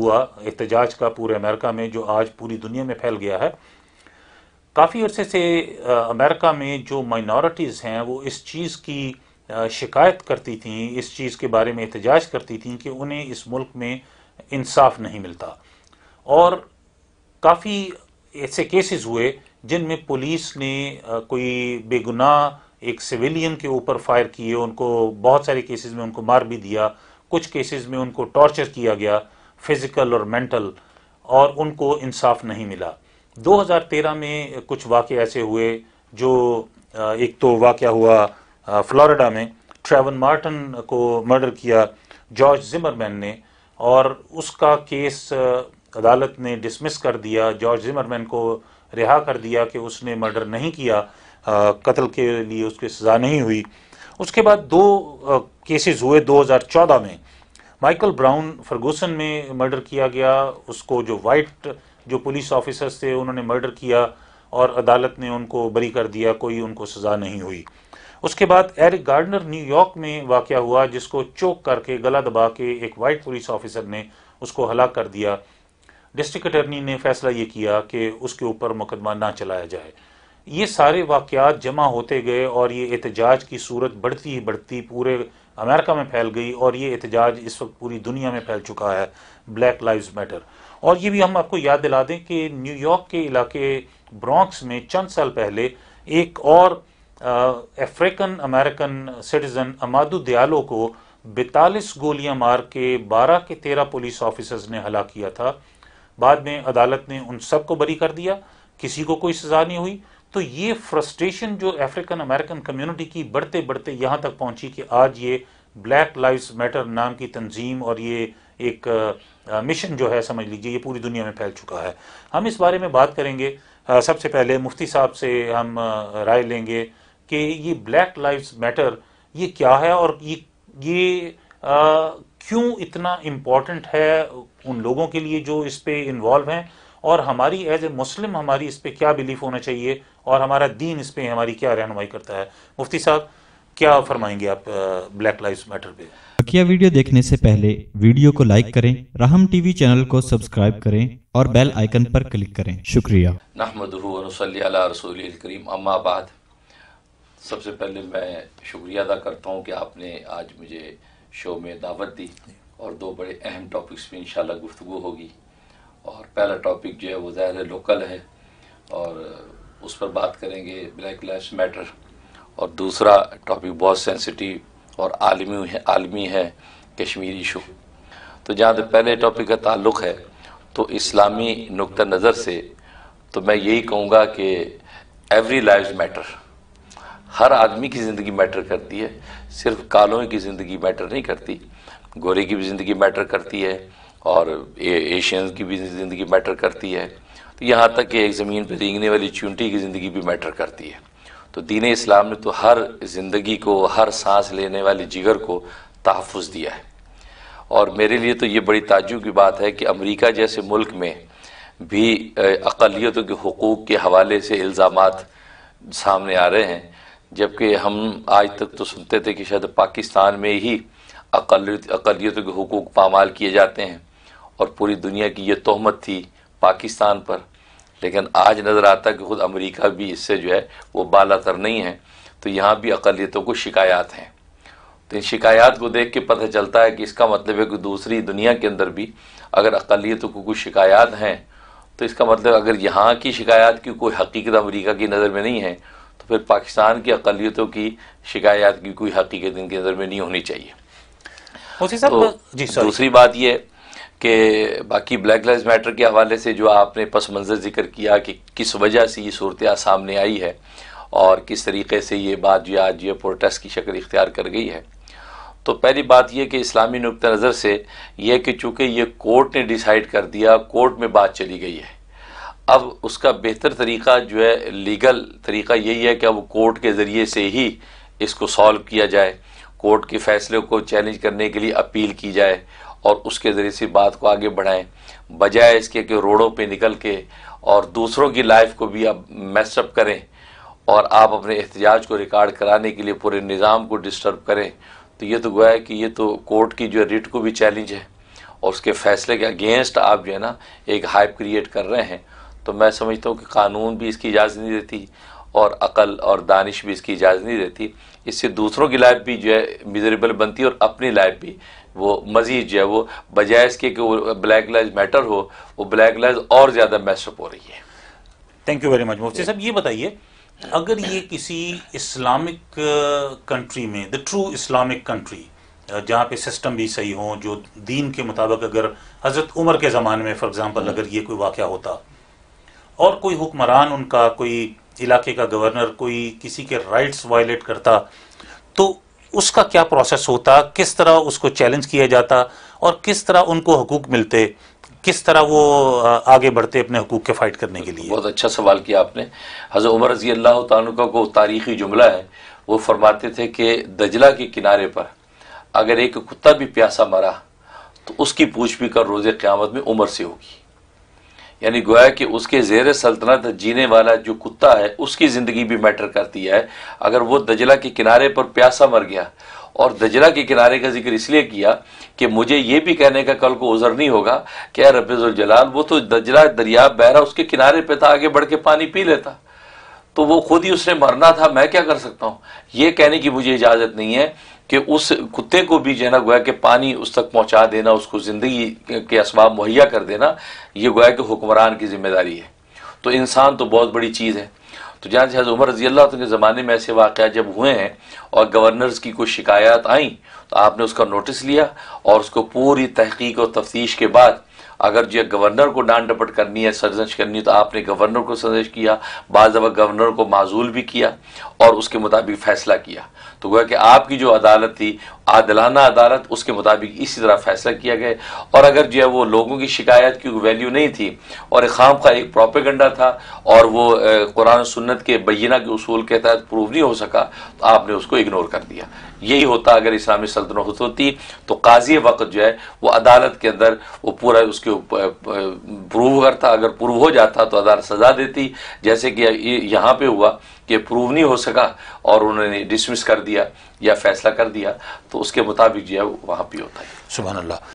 हुआ एहतजाज का पूरे अमेरिका में जो आज पूरी दुनिया में फैल गया है काफ़ी अरसे से अमेरिका में जो माइनॉरिटीज़ हैं वो इस चीज़ की शिकायत करती थी इस चीज़ के बारे में एहतजाज करती थी कि उन्हें इस मुल्क में इंसाफ नहीं मिलता और काफ़ी ऐसे केसेस हुए जिनमें पुलिस ने कोई बेगुनाह एक सिविलियन के ऊपर फायर किए उनको बहुत सारे केसेस में उनको मार भी दिया कुछ केसेस में उनको टॉर्चर किया गया फिज़िकल और मेंटल और उनको इंसाफ नहीं मिला 2013 में कुछ वाक़ ऐसे हुए जो एक तो वाक़ हुआ फ्लोरिडा में ट्रेवन मार्टन को मर्डर किया जॉर्ज जिमरमैन ने और उसका केस अदालत ने डिसमिस कर दिया जॉर्ज जिमरमैन को रिहा कर दिया कि उसने मर्डर नहीं किया कत्ल के लिए उसकी सज़ा नहीं हुई उसके बाद दो केसेस हुए 2014 में माइकल ब्राउन फर्गूसन में मर्डर किया गया उसको जो वाइट जो पुलिस ऑफिसर्स थे उन्होंने मर्डर किया और अदालत ने उनको बरी कर दिया कोई उनको सज़ा नहीं हुई उसके बाद एरिक गार्डनर न्यूयॉर्क में वाक़ हुआ जिसको चोक करके गला दबा के एक वाइट पुलिस ऑफिसर ने उसको हलाक कर दिया डिस्ट्रिक्ट अटर्नी ने फैसला ये किया कि उसके ऊपर मुकदमा ना चलाया जाए ये सारे वाक़ जमा होते गए और ये एहतजाज की सूरत बढ़ती ही बढ़ती पूरे अमेरिका में फैल गई और ये एहतजाज इस वक्त पूरी दुनिया में फैल चुका है ब्लैक लाइव्स मैटर और ये भी हम आपको याद दिला दें कि न्यूयॉर्क के इलाके ब्रॉन्क्स में चंद साल पहले एक और African American citizen Amadou Diallo को बैतालीस गोलियां मार के बारह के तेरह पुलिस ऑफिसर्स ने हला किया था बाद में अदालत ने उन सबको बरी कर दिया किसी को कोई सज़ा नहीं हुई तो ये फ्रस्ट्रेशन जो अफ्रीकन अमेरिकन कम्युनिटी की बढ़ते बढ़ते यहाँ तक पहुँची कि आज ये ब्लैक लाइफ्स मैटर नाम की तंजीम और ये एक मिशन जो है समझ लीजिए ये पूरी दुनिया में फैल चुका है हम इस बारे में बात करेंगे सबसे पहले मुफ्ती साहब से हम राय लेंगे कि ये ब्लैक लाइफ्स मैटर ये क्या है और ये ये क्यों इतना इम्पॉर्टेंट है उन लोगों के लिए जो इस पर इन्वॉल्व हैं और हमारी एज ए मुस्लिम हमारी इस पर क्या बिलीफ होना चाहिए और हमारा दीन इस पर हमारी क्या रहनुमाई करता है मुफ्ती साहब क्या फरमाएंगे आप ब्लैक लाइफ मैटर पे बकिया वीडियो देखने से पहले वीडियो को लाइक करें राहम टीवी चैनल को सब्सक्राइब करें और बेल आइकन पर क्लिक करें शुक्रिया रसूल अम्मा सबसे पहले मैं शुक्रिया अदा करता हूँ कि आपने आज मुझे शो में दावत दी और दो बड़े अहम टॉपिक्स पे इंशाल्लाह गुफ्तु होगी और पहला टॉपिक जो है वो ज़ाहिर है लोकल है और उस पर बात करेंगे ब्लैक लाइफ मैटर और दूसरा टॉपिक बहुत सेंसिटिव और आलमी है आलमी है कश्मीर इशू तो जहाँ तक पहले टॉपिक का ताल्लुक है तो इस्लामी नुक़ नज़र से तो मैं यही कहूँगा कि एवरी लाइफ मैटर हर आदमी की ज़िंदगी मैटर करती है सिर्फ कालों की ज़िंदगी मैटर नहीं करती गोरे की भी ज़िंदगी मैटर करती है और एशियंस की भी ज़िंदगी मैटर करती है तो यहाँ तक कि एक ज़मीन पर रेंगने वाली चूंटी की ज़िंदगी भी मैटर करती है तो दीन इस्लाम ने तो हर ज़िंदगी को हर सांस लेने वाले जिगर को तहफ़ दिया है और मेरे लिए तो ये बड़ी ताजुब की बात है कि अमरीका जैसे मुल्क में भी अकलीतों के हकूक़ के हवाले से इल्ज़ाम सामने आ रहे हैं जबकि हम आज तक तो सुनते थे कि शायद पाकिस्तान में ही अकलीतों के हकूक़ पामाल किए जाते हैं और पूरी दुनिया की ये तोहमत थी पाकिस्तान पर लेकिन आज नज़र आता कि खुद अमेरिका भी इससे जो है वो बाला तर नहीं है तो यहाँ भी अकलीतों को शिकायत हैं तो इन शिकायत को देख के पता चलता है कि इसका मतलब है कि दूसरी दुनिया के अंदर भी अगर अकलीतों को कुछ शिकायत हैं तो इसका मतलब अगर यहाँ की शिकायत की कोई हकीकत अमरीका की नज़र में नहीं है तो फिर पाकिस्तान की अकलीतों की शिकायत की कोई हकीकत इनकी नज़र में नहीं होनी चाहिए तो जी दूसरी बात यह कि बाकी ब्लैक लाइज मैटर के हवाले से जो आपने पस मंज़र जिक्र किया कि किस वजह से ये सूरत सामने आई है और किस तरीके से ये बात जो आज ये प्रोटेस्ट की शक्ल इख्तियार कर गई है तो पहली बात यह कि इस्लामी नुक़ नज़र से यह कि चूँकि ये कोर्ट ने डिसाइड कर दिया कोर्ट में बात चली गई है अब उसका बेहतर तरीका जो है लीगल तरीका यही है कि अब कोर्ट के ज़रिए से ही इसको सॉल्व किया जाए कोर्ट के फैसले को चैलेंज करने के लिए अपील की जाए और उसके ज़रिए से बात को आगे बढ़ाएं बजाय इसके कि रोडों पे निकल के और दूसरों की लाइफ को भी आप मैसअप करें और आप अपने एहतजाज को रिकॉर्ड कराने के लिए पूरे निज़ाम को डिस्टर्ब करें तो ये तो गोया है कि ये तो कोर्ट की जो है रिट को भी चैलेंज है और उसके फैसले के अगेंस्ट आप जो है ना एक हाइप क्रिएट कर रहे हैं तो मैं समझता हूँ कि कानून भी इसकी इजाज़त नहीं देती और अकल और दानिश भी इसकी इजाज़त नहीं देती इससे दूसरों की लाइफ भी जो है मिजरेबल बनती है और अपनी लाइफ भी वो मज़ीद जो है वो बजाय इसके कि वो ब्लैक लाइज मैटर हो वो ब्लैक लाइज और ज़्यादा मैसअप हो रही है थैंक यू वेरी मच मुफ्ती साहब ये बताइए अगर ये किसी इस्लामिक कंट्री uh, में द ट्रू इस्लामिक कंट्री जहाँ पे सिस्टम भी सही हो जो दीन के मुताबिक अगर हज़रत उमर के ज़माने में फॉर एग्ज़ाम्पल अगर ये कोई वाक़ होता और कोई हुक्मरान उनका कोई इलाके का गवर्नर कोई किसी के राइट्स वायलेट करता तो उसका क्या प्रोसेस होता किस तरह उसको चैलेंज किया जाता और किस तरह उनको हकूक मिलते किस तरह वो आगे बढ़ते अपने हकूक के फाइट करने के लिए बहुत अच्छा सवाल किया आपने हज़रत उमर रजी अल्लाह का को तारीखी जुमला है वो फरमाते थे कि दजला के किनारे पर अगर एक कुत्ता भी प्यासा मरा तो उसकी पूछ भी कर रोज़ क़्यामत में उमर से होगी यानी गोया कि उसके जेर सल्तनत जीने वाला जो कुत्ता है उसकी ज़िंदगी भी मैटर करती है अगर वो दजला के किनारे पर प्यासा मर गया और दजला के किनारे का जिक्र इसलिए किया कि मुझे ये भी कहने का कल को उजर नहीं होगा क्या रफेजुल जलाल वो तो दजला दरिया बहरा उसके किनारे पे था आगे बढ़ के पानी पी लेता तो वो खुद ही उसने मरना था मैं क्या कर सकता हूँ ये कहने की मुझे इजाज़त नहीं है कि उस कुत्ते को भी जो है ना गोया कि पानी उस तक पहुँचा देना उसको ज़िंदगी के इसबाब मुहैया कर देना ये गोया के हुक्मरान की जिम्मेदारी है तो इंसान तो बहुत बड़ी चीज़ है तो जहाँ से उमर रजी अल्लाह के ज़माने में ऐसे वाक़ जब हुए हैं और गवर्नर्स की कोई शिकायत आई तो आपने उसका नोटिस लिया और उसको पूरी तहकीक और तफ्तीश के बाद अगर जो गवर्नर को डांड डपट करनी है सर्जश करनी है तो आपने गवर्नर को सर्जश किया बाद गवर्नर को माजूल भी किया और उसके मुताबिक फ़ैसला किया तो गोया कि आपकी जो अदालत थी आदलाना अदालत उसके मुताबिक इसी तरह फैसला किया गया और अगर जो है वो लोगों की शिकायत की वैल्यू नहीं थी और खाम का एक प्रोपेगंडा था और वो कुरान सुन्नत के बैना के असूल के तहत प्रूव नहीं हो सका तो आपने उसको इग्नोर कर दिया यही होता अगर इस्लामी सल्तनत होती तो काजी वक्त जो है वो अदालत के अंदर वो पूरा उसके प्रूव करता अगर प्रूव हो जाता तो अदालत सजा देती जैसे कि यहाँ पर हुआ कि प्रूव नहीं हो सका और उन्होंने डिसमिस कर दिया या फैसला कर दिया तो उसके मुताबिक जो है वहाँ भी होता है सुबह अल्लाह